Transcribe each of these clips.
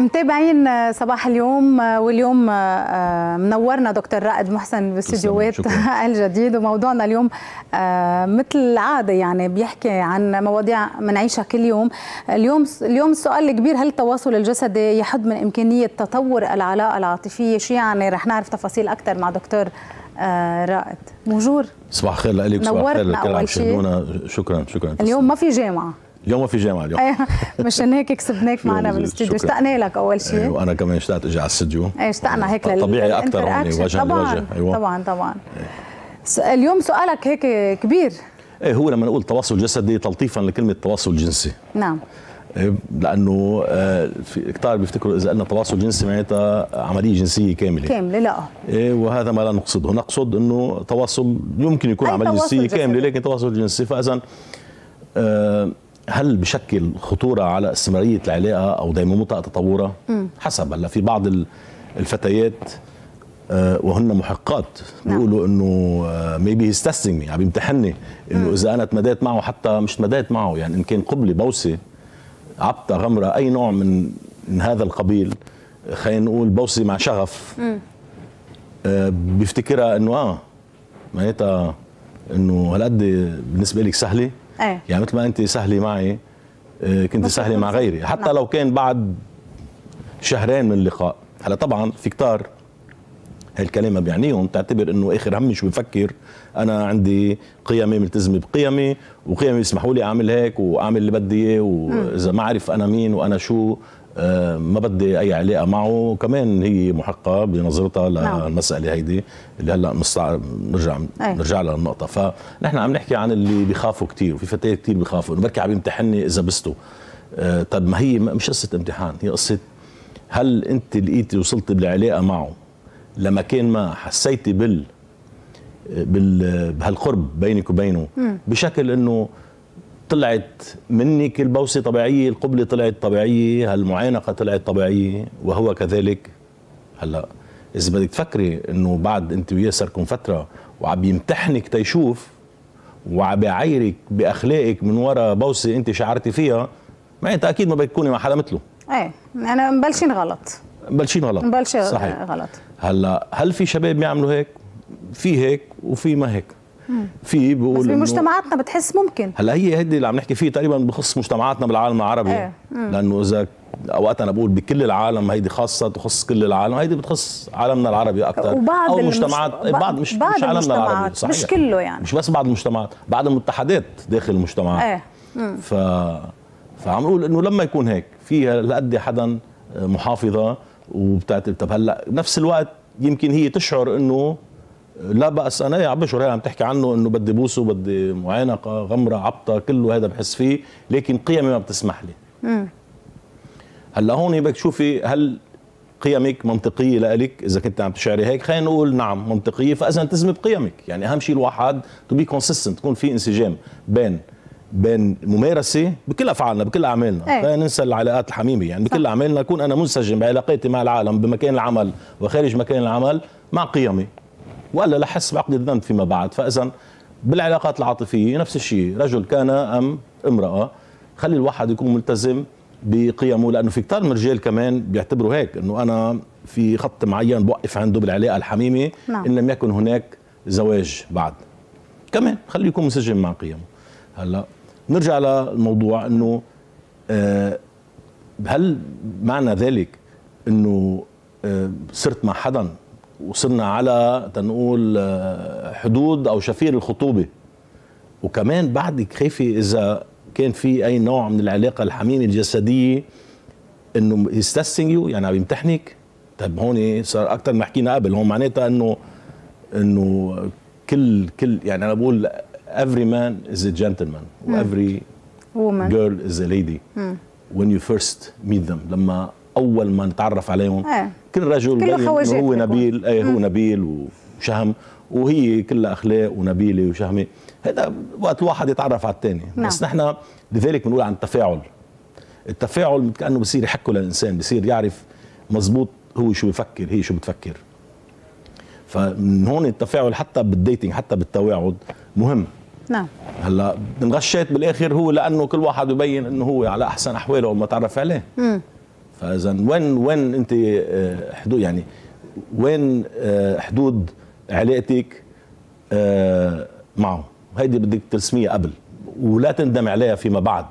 متابعين آه، صباح اليوم آه، واليوم آه، منورنا دكتور رائد محسن باستديوهات الجديد وموضوعنا اليوم مثل العاده يعني بيحكي عن مواضيع بنعيشها كل يوم اليوم اليوم السؤال الكبير هل التواصل الجسدي يحد من امكانيه تطور العلاقه العاطفيه شو يعني رح نعرف تفاصيل اكثر مع دكتور رائد مجور صباح الخير لك صباح الخير لكل شكرا شكرا اليوم ما في جامعه اليوم في جامعه اليوم أيوة. مشان هيك كسبناك معنا بالاستديو اشتقنا لك اول شيء وانا أيوة، كمان اشتقت اجي على الاستديو ايه اشتقنا هيك طبيعي اكثر هون وجه لوجه ايوه طبعا طبعا اليوم سؤالك هيك كبير ايه هو لما نقول تواصل جسدي تلطيفا لكلمه تواصل جنسي نعم إيه، لانه آه، في كثار بيفتكروا اذا قلنا تواصل جنسي معناتها عمليه جنسيه كامله كامله لا إيه وهذا ما لا نقصده نقصد انه تواصل يمكن يكون عمليه جنسيه كامله لكن تواصل جنسي فاذا آه، هل بشكل خطوره على استمراريه العلاقه او ديمومتها تطورها؟ حسب هلا في بعض الفتيات آه، وهن محقات نعم. بيقولوا انه ميبي هيز تيستينج مي عم بيمتحني انه اذا انا تمديت معه حتى مش تمديت معه يعني ان كان قبله بوسه عبطه غمره اي نوع من من هذا القبيل خلينا نقول بوسه مع شغف آه بيفتكرها انه اه معناتها انه هالقد بالنسبه لك سهله أيه. يعني مثل ما انت سهله معي آه، كنت سهله مع غيري حتى نعم. لو كان بعد شهرين من اللقاء هلا طبعا في كتار هالكلام ما بيعنيهم تعتبر انه اخر همي شو بفكر انا عندي قيمي ملتزمه بقيمي وقيمي بيسمحوا لي اعمل هيك واعمل اللي بدي اياه واذا ما عرف انا مين وانا شو آه، ما بدي اي علاقه معه كمان هي محقه بنظرتها للمساله نعم. هيدي اللي هلا مستع... نرجع أي. نرجع لها النقطه فنحن عم نحكي عن اللي بيخافوا كثير وفي فتيات كثير بيخافوا انه بركي عم يمتحني اذا بستو آه طب ما هي مش قصه امتحان هي قصه هل انت لقيتي وصلتي بالعلاقه معه لمكان ما حسيتي بال بال بهالقرب بينك وبينه بشكل انه طلعت منك البوسة طبيعية القبلة طلعت طبيعية هالمعانقة طلعت طبيعية وهو كذلك هلا إذا بدك تفكري إنه بعد أنت وياسر صاركم فترة وعم يمتحنك تيشوف وعم يعيرك بأخلاقك من وراء بوسة أنت شعرتي فيها ما أنت أكيد ما بدك تكوني مع حدا مثله إيه أنا مبلشين غلط مبلشين غلط مبلشين صحيح غلط هلا هل في شباب بيعملوا هيك؟ في هيك وفي ما هيك في بيقول بس بمجتمعاتنا بتحس ممكن هلا هي هدي اللي عم نحكي فيه تقريبا بخص مجتمعاتنا بالعالم العربي ايه. لانه اذا اوقات انا بقول بكل العالم هيدي خاصه تخص كل العالم هيدي بتخص عالمنا العربي اكثر او المجتمعات المست... إيه، بعض مش بعض مش عالمنا العربي صحيح مش كله يعني مش بس بعض المجتمعات بعض المتحدات داخل المجتمعات ايه. ف فعم نقول انه لما يكون هيك في هالقد حدا آه، محافظه وبتعتب طب هلا نفس الوقت يمكن هي تشعر انه لا بأس أنا يا عبد شريح عم تحكي عنه إنه بدي بوسه بدي معانقة غمرة عبطة كله هذا بحس فيه لكن قيمي ما بتسمح لي هلا هون بدك تشوفي هل قيمك منطقيه لإلك اذا كنت عم تشعري هيك خلينا نقول نعم منطقيه فاذا تزم بقيمك يعني اهم شيء الواحد تو بي كونسيستنت تكون في انسجام بين بين ممارسة بكل افعالنا بكل اعمالنا أيه. ننسى العلاقات الحميمه يعني بكل اعمالنا اكون انا منسجم بعلاقاتي مع العالم بمكان العمل وخارج مكان العمل مع قيمي والا لحس بعقد الذنب فيما بعد فاذا بالعلاقات العاطفيه نفس الشيء رجل كان ام امراه خلي الواحد يكون ملتزم بقيمه لانه في كثير من الرجال كمان بيعتبروا هيك انه انا في خط معين بوقف عنده بالعلاقه الحميمه نعم. ان لم يكن هناك زواج بعد كمان خليه يكون مسجم مع قيمه هلا نرجع للموضوع انه آه هل معنى ذلك انه آه صرت مع حدا وصلنا على تنقول آه، حدود او شفير الخطوبه وكمان بعدك خايفه اذا كان في اي نوع من العلاقه الحميمه الجسديه انه يستسنج يو يعني عم يمتحنك طيب هون صار اكثر ما حكينا قبل هون معناتها انه انه كل كل يعني انا بقول every man is a gentleman و every woman. girl is a lady when you first meet them لما اول ما نتعرف عليهم إيه. كل رجل كله خواجات هو نبيل اي هو نبيل وشهم وهي كلها اخلاق ونبيله وشهمه هذا وقت الواحد يتعرف على الثاني نعم. بس نحن لذلك بنقول عن التفاعل التفاعل كانه بصير يحكوا للانسان بصير يعرف مزبوط هو شو بفكر هي شو بتفكر فمن هون التفاعل حتى بالديتنج حتى بالتواعد مهم نعم هلا انغشيت بالاخر هو لانه كل واحد يبين انه هو على احسن احواله وما تعرف عليه مم. فاذا وين وين انت آه، حدود يعني وين آه، حدود علاقتك آه، معه هيدي بدك ترسميها قبل ولا تندم عليها فيما بعد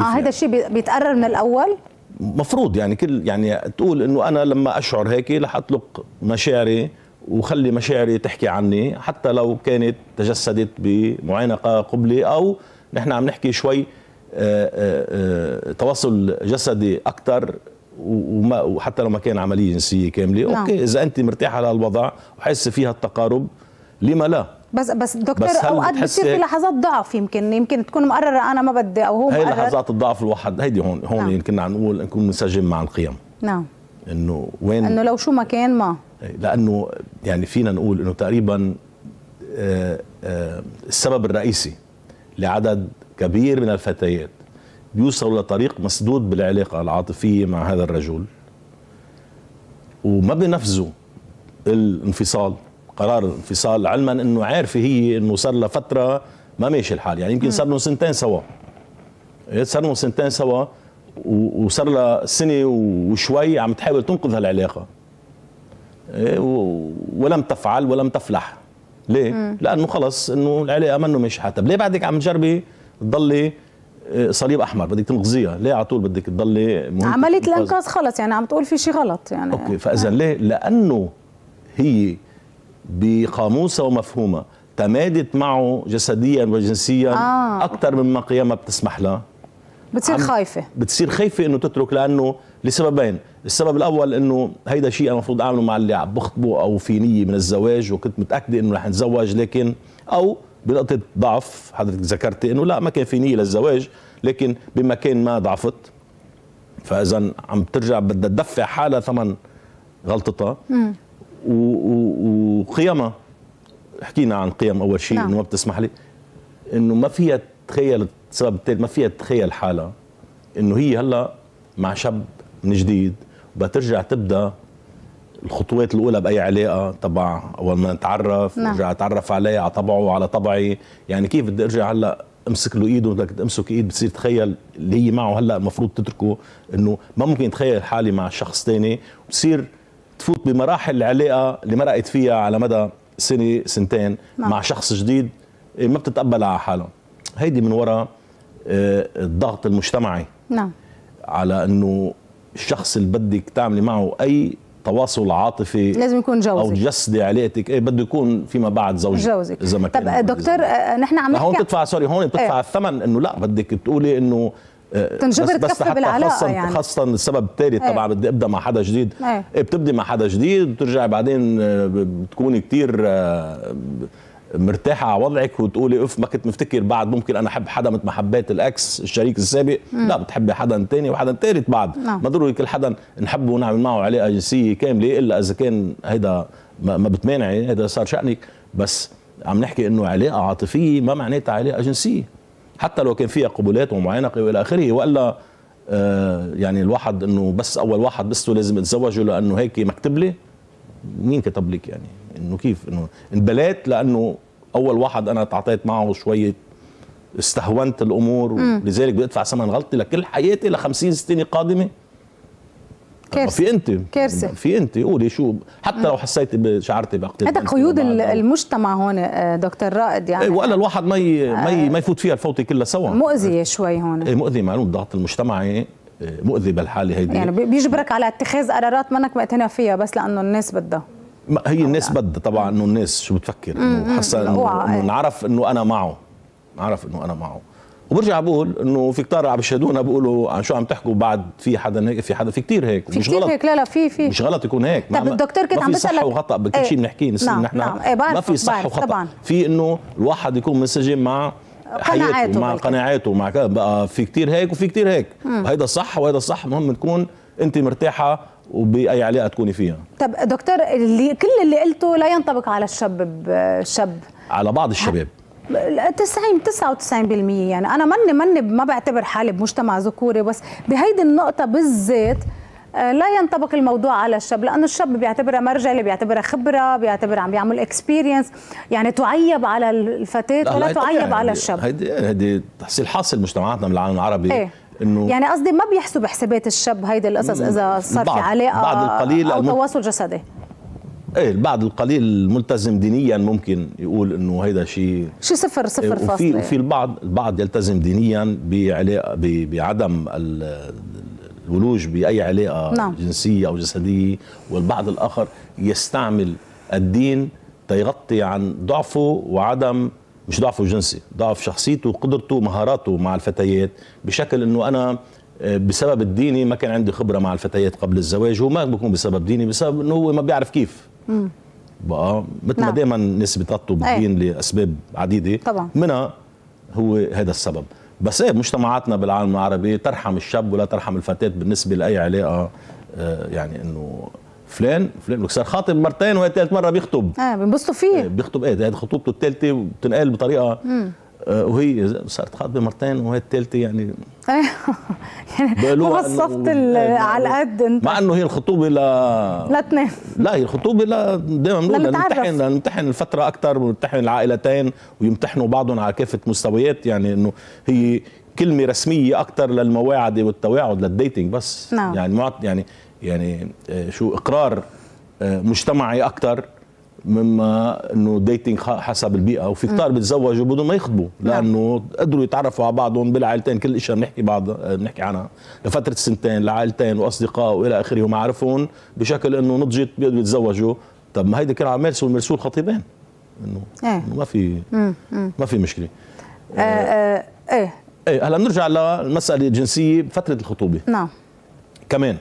اه هذا يعني؟ الشيء بيتقرر من الاول مفروض يعني كل يعني تقول انه انا لما اشعر هيك رح اطلق مشاعري وخلي مشاعري تحكي عني حتى لو كانت تجسدت بمعانقه قبلي او نحن عم نحكي شوي تواصل جسدي اكثر وما وحتى لو ما كان عمليه جنسيه كامله نعم. اوكي اذا انت مرتاحه لهالوضع وحاسه فيها التقارب لما لا بس بس دكتور بس اوقات بتصير في لحظات ضعف يمكن يمكن تكون مقرره انا ما بدي او هو هي لحظات الضعف الواحد هيدي هون هون نعم. كنا عم نقول نكون منسجم مع القيم نعم انه وين انه لو شو ما كان ما إيه، لانه يعني فينا نقول انه تقريبا آه، آه، السبب الرئيسي لعدد كبير من الفتيات بيوصلوا لطريق مسدود بالعلاقة العاطفية مع هذا الرجل وما بينفذوا الانفصال قرار الانفصال علما انه عارفه هي انه صار لها فتره ما ماشي الحال يعني يمكن صار لهم سنتين سوا إيه، صار لهم سنتين سوا وصار لها سنه وشوي عم تحاول تنقذ هالعلاقه إيه، ولم تفعل ولم تفلح ليه؟ مم. لانه خلص انه العلاقه منه ماشي حتى ليه بعدك عم تجربي تضلي آه، صليب احمر بدك تنقذيها ليه على طول بدك تضلي عمليه الانقاذ خلص يعني عم تقول في شيء غلط يعني اوكي يعني. فاذا يعني. ليه لانه هي بقاموسها ومفهومها تمادت معه جسديا وجنسيا آه. اكثر مما قيامها بتسمح لها بتصير خايفه بتصير خايفه انه تترك لانه لسببين السبب الاول انه هيدا شيء انا المفروض اعمله مع اللي عم بخطبه او في نيه من الزواج وكنت متاكده انه رح نتزوج لكن او بنقطه ضعف حضرتك ذكرتي انه لا ما كان في نيه للزواج لكن بمكان ما ضعفت فاذا عم ترجع بدها تدفع حالها ثمن غلطتها وقيمها حكينا عن قيم اول شيء نعم. انه ما بتسمح لي انه ما فيها تخيل السبب الثاني ما فيها تخيل حالها انه هي هلا مع شاب من جديد وبترجع تبدا الخطوات الاولى باي علاقه تبع اول ما نتعرف نعم. ارجع اتعرف عليه على طبعه وعلى طبعي يعني كيف بدي ارجع هلا امسك له ايده بدك تمسك ايد بتصير تخيل اللي هي معه هلا المفروض تتركه انه ما ممكن اتخيل حالي مع شخص ثاني وبصير تفوت بمراحل العلاقه اللي مرقت فيها على مدى سنه سنتين نعم. مع شخص جديد إيه، ما بتتقبلها على حالها هيدي من وراء آه، الضغط المجتمعي نعم على انه الشخص اللي بدك تعملي معه اي تواصل عاطفي لازم يكون جوزك او تجسدي علاقتك ايه بده يكون فيما بعد زوجك جوزك اذا ما طب دكتور آه، نحن عم نحكي هون تدفع سوري هون بتدفع ايه. الثمن انه لا بدك تقولي انه آه، تنجبر بس, بس بالعلاقه خاصة يعني خاصة السبب الثالث ايه. طبعا بدي ابدا مع حدا جديد ايه. إيه، بتبدي مع حدا جديد بترجعي بعدين آه، بتكوني كثير مرتاحه على وضعك وتقولي اوف ما كنت مفتكر بعد ممكن انا احب حدا مثل ما حبيت الاكس الشريك السابق مم. لا بتحبي حدا تاني وحدا تالت بعد لا. نعم. ما ضروري كل حدا نحبه ونعمل معه علاقه جنسيه كامله الا اذا كان هيدا ما بتمانعي هيدا صار شانك بس عم نحكي انه علاقه عاطفيه ما معناتها علاقه جنسيه حتى لو كان فيها قبولات ومعانقه والى اخره والا آه يعني الواحد انه بس اول واحد بس لازم اتزوجه لانه هيك مكتب لي مين كتب لك يعني انه كيف انه انبلات لانه اول واحد انا تعاطيت معه شويه استهونت الامور لذلك بدي ادفع ثمن غلطتي لكل حياتي ل 50 60 قادمه كارثه في انت كارثه في انت قولي شو حتى لو حسيت بشعرتي بقتل هذا قيود المجتمع هون آه، دكتور رائد يعني إيه، ولا الواحد ما آه، ما يفوت فيها الفوطي كلها سوا مؤذيه شوي هون إيه، مؤذي معلوم الضغط المجتمعي إيه. مؤذي بالحاله هيدي يعني بيجبرك على اتخاذ قرارات منك مقتنع فيها بس لانه الناس بدها هي الناس بدها طبعا انه الناس شو بتفكر انه حسن انه انعرف انه انا معه انعرف انه انا معه وبرجع بقول انه في كتار عم يشهدونا بيقولوا عن شو عم تحكوا بعد في حدا هيك في حدا في كتير هيك في مش غلط هيك لا لا في في مش غلط يكون هيك طب الدكتور كنت عم بسالك صح وخطا بكل ايه شيء بنحكيه نعم نحن نعم ايه ما في صح وخطا طبعا في انه الواحد يكون منسجم مع قناعاته مع قناعاته مع كذا بقى في كتير هيك وفي كتير هيك هيدا صح وهيدا صح المهم تكون انت مرتاحه وباي علاقه تكوني فيها طب دكتور اللي كل اللي قلته لا ينطبق على الشاب الشاب على بعض الشباب 90 99% يعني انا ماني ماني ما بعتبر حالي بمجتمع ذكوري بس بهيدي النقطه بالذات آه، لا ينطبق الموضوع على الشاب لانه الشاب بيعتبرها مرجله بيعتبرها خبره بيعتبر عم بيعمل اكسبيرينس يعني تعيب على الفتاه ولا تعيب على الشاب هيدي هيدي تحصيل حاصل مجتمعاتنا بالعالم العربي ايه؟ انه يعني قصدي ما بيحسب بحسابات الشاب هيدي القصص اذا صار في علاقه بعد القليل او تواصل جسدي ايه البعض القليل الملتزم دينيا ممكن يقول انه هيدا شيء شيء صفر صفر فاصل إيه، وفي وفي البعض البعض يلتزم دينيا بعلاقه بعدم الولوج باي علاقه نعم. جنسيه او جسديه والبعض الاخر يستعمل الدين تيغطي عن ضعفه وعدم مش ضعفه جنسي ضعف شخصيته وقدرته ومهاراته مع الفتيات بشكل انه انا آه، بسبب الديني ما كان عندي خبره مع الفتيات قبل الزواج وما بكون بسبب ديني بسبب انه هو ما بيعرف كيف مم. بقى مثل ما نعم. دائما الناس بتطلب إيه. بالدين لاسباب عديده طبعا منها هو هذا السبب بس ايه مجتمعاتنا بالعالم العربي ترحم الشاب ولا ترحم الفتاه بالنسبه لاي علاقه آه، يعني انه فلان فلان صار خاطب مرتين وهي ثالث مره بيخطب اه بينبسطوا فيه إيه، بيخطب ايه هذه خطوبته الثالثه وبتنقال بطريقه مم. آه، وهي صارت خاطبه مرتين وهي الثالثه يعني, يعني وصفت على إيه. قد انت مع انه هي الخطوبه لا لا تنام لا هي الخطوبه لا دائما بنقول نمتحن نمتحن الفتره اكثر ونمتحن العائلتين ويمتحنوا بعضهم على كافه مستويات يعني انه هي كلمه رسميه اكثر للمواعده والتواعد للديتنج بس نعم. يعني يعني يعني آه، شو اقرار آه، مجتمعي اكثر مما انه ديتنج حسب البيئه وفي كتار بيتزوجوا بدون ما يخطبوا نعم. لانه قدروا يتعرفوا على بعضهم بالعائلتين كل شيء بنحكي بعض بنحكي عنها لفتره سنتين لعائلتين واصدقاء والى اخره ومعارفهم بشكل انه نضجت بيقدروا يتزوجوا طب ما هيدي كان عم يمارسوا مرسول خطيبين إيه. انه ما في ما في مشكله آه آه ايه ايه هلا بنرجع للمساله الجنسيه بفتره الخطوبه نعم كمان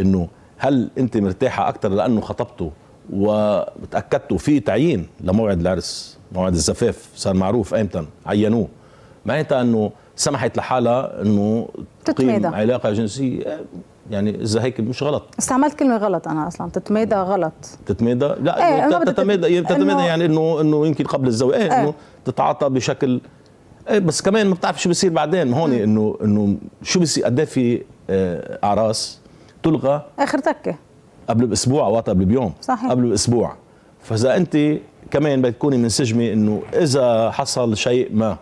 انه هل انت مرتاحه اكثر لانه خطبته وتاكدتوا في تعيين لموعد العرس موعد الزفاف صار معروف ايمتى عينوه معناتها انه سمحت لحالها انه تقيم علاقه جنسيه يعني اذا هيك مش غلط استعملت كلمه غلط انا اصلا تتمادى غلط تتمادى لا ايه تتمادى إيه، تتمادى يعني انه انه يمكن قبل الزواج ايه, ايه انه تتعاطى بشكل ايه بس كمان ما بتعرف شو بيصير بعدين هون انه انه شو بيصير قد إيه في آه، اعراس تلغى اخر تكه قبل باسبوع او قبل بيوم صحيح. قبل باسبوع فاذا انت كمان بدك تكوني منسجمه انه اذا حصل شيء ما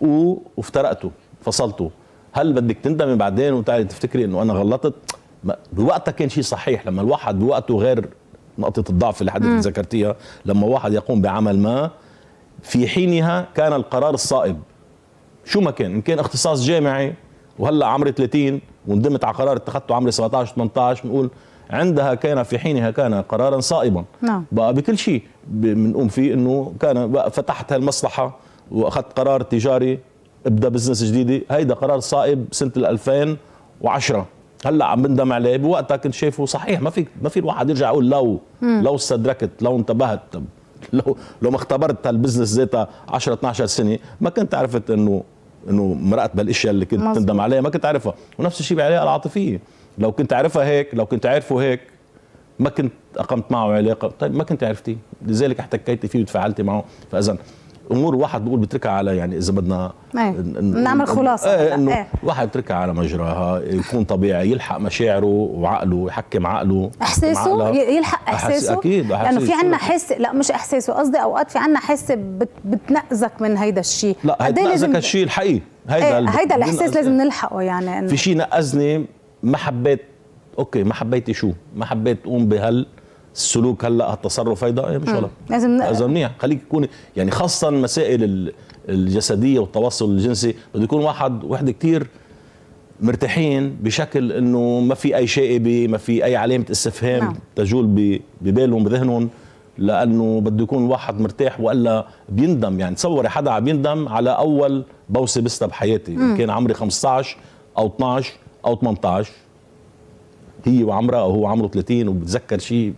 وافترقته فصلته هل بدك تندمي بعدين وتعالي تفتكري انه انا غلطت بوقتها كان شيء صحيح لما الواحد بوقته غير نقطة الضعف اللي حضرتك ذكرتيها لما واحد يقوم بعمل ما في حينها كان القرار الصائب شو ما كان ان كان اختصاص جامعي وهلا عمري 30 وندمت على قرار اتخذته عمري 17 18 بنقول عندها كان في حينها كان قرارا صائبا نعم. بقى بكل شيء بنقوم فيه انه كان بقى فتحت هالمصلحه واخذت قرار تجاري ابدا بزنس جديده هيدا قرار صائب سنه 2010 هلا عم بندم عليه بوقتها كنت شايفه صحيح ما في ما في الواحد يرجع يقول لو مم. لو استدركت لو انتبهت لو لو ما اختبرت هالبزنس ذاتها 10 12 سنه ما كنت عرفت انه انه مرقت بالاشياء اللي كنت تندم عليها ما كنت عارفها ونفس الشيء بعلاقه العاطفيه لو كنت عارفها هيك لو كنت عارفه هيك ما كنت اقمت معه علاقه طيب ما كنت عرفتيه لذلك احتكيت فيه وتفاعلتي معه فاذا امور واحد بقول بتركها على يعني اذا بدنا نعمل خلاصه آه انه آه. واحد يتركها على مجراها يكون طبيعي يلحق مشاعره وعقله يحكم عقله احساسه يلحق احساسه أحس... اكيد لانه يعني في عنا حس لا مش احساسه قصدي اوقات في عنا حس بت... بتنقذك من هيدا الشيء لا هيدا الشيء الحقيقي هيدا ايه. هيدا الاحساس لازم نلحقه يعني في شيء نقزني ما حبيت اوكي ما حبيتي شو ما حبيت تقوم بهال السلوك هلا هالتصرف هيدا ايه مش غلط لازم اذا منيح خليك تكوني يعني خاصه مسائل الجسديه والتواصل الجنسي بده يكون واحد وحده كثير مرتاحين بشكل انه ما في اي شائبه ما في اي علامه استفهام نعم. تجول ببالهم بذهنهم لانه بده يكون الواحد مرتاح والا بيندم يعني تصوري حدا عم يندم على اول بوسه بستها بحياتي كان عمري 15 او 12 او 18 هي وعمرها او هو عمره 30 وبتذكر شيء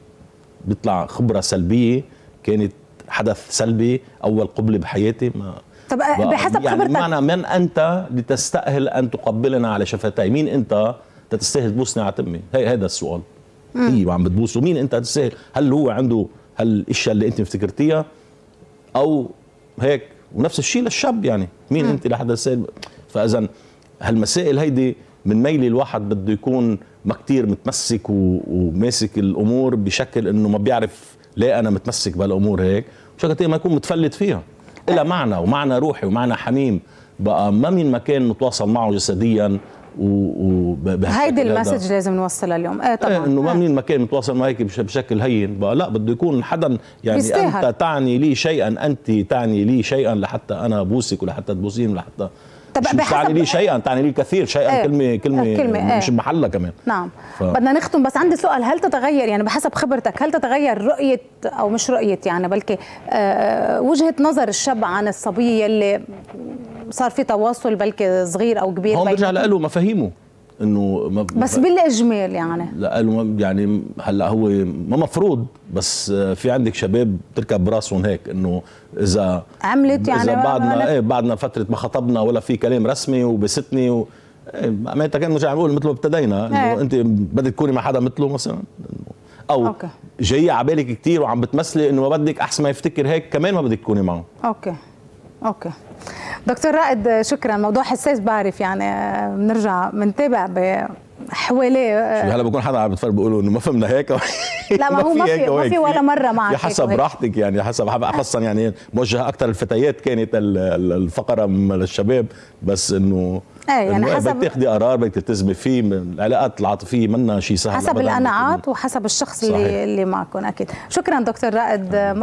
بيطلع خبره سلبيه كانت حدث سلبي اول قبله بحياتي ما طب آه، بحسب يعني خبرتك معنى من انت لتستاهل ان تقبلنا على شفتي مين انت تستاهل تبوسني على تمي هي هذا السؤال مم. هي وعم بتبوسه مين انت تستاهل هل هو عنده هالاشياء اللي انت افتكرتيها او هيك ونفس الشيء للشاب يعني مين مم. انت لحدا سائل فاذا هالمسائل هيدي من ميل الواحد بده يكون ما كتير متمسك وماسك الامور بشكل انه ما بيعرف ليه انا متمسك بهالامور هيك بشكل ما يكون متفلت فيها إلها معنى ومعنى روحي ومعنى حميم بقى ما من مكان نتواصل معه جسديا و, و... هيدي المسج لازم نوصلها اليوم ايه طبعا انه ما آه. مين مكان متواصل معك بشكل هين بقى لا بده يكون حدا يعني بيستهل. انت تعني لي شيئا انت تعني لي شيئا لحتى انا بوسك ولحتى تبوسين ولحتى طب مش بتعني لي شيئا تعني لي الكثير شيئا ايه كلمه كلمه, إيه، كلمة ايه مش محله كمان نعم ف... بدنا نختم بس عندي سؤال هل تتغير يعني بحسب خبرتك هل تتغير رؤيه او مش رؤيه يعني بلكي آه وجهه نظر الشاب عن الصبيه اللي صار في تواصل بلكي صغير او كبير هون برجع له مفاهيمه انه ما بس بالاجمال يعني لا قالوا يعني هلا هو ما مفروض بس في عندك شباب تركب براسهم هيك انه اذا عملت يعني اذا بعدنا ايه بعدنا فتره ما خطبنا ولا في كلام رسمي وبستني و... ايه معناتها كان نرجع مثل ما ابتدينا انه إيه. انت بدك تكوني مع حدا مثله مثلا او أوكي. جايه على بالك كثير وعم بتمثلي انه ما بدك احسن ما يفتكر هيك كمان ما بدك تكوني معه اوكي اوكي دكتور رائد شكرا موضوع حساس بعرف يعني آه، بنرجع بنتابع ب حواليه آه، هلا بكون حدا عم بتفرج بيقولوا انه ما فهمنا هيك لا ما هو ما في ما في ولا مره معك حسب راحتك يعني حسب خاصه يعني موجهه اكثر الفتيات كانت الفقره من الشباب بس انه ايه يعني حسب بدك تاخذي قرار بدك تلتزمي فيه العلاقات العاطفيه منا شيء سهل حسب القناعات وحسب الشخص صحيح. اللي اللي معكم اكيد شكرا دكتور رائد محسن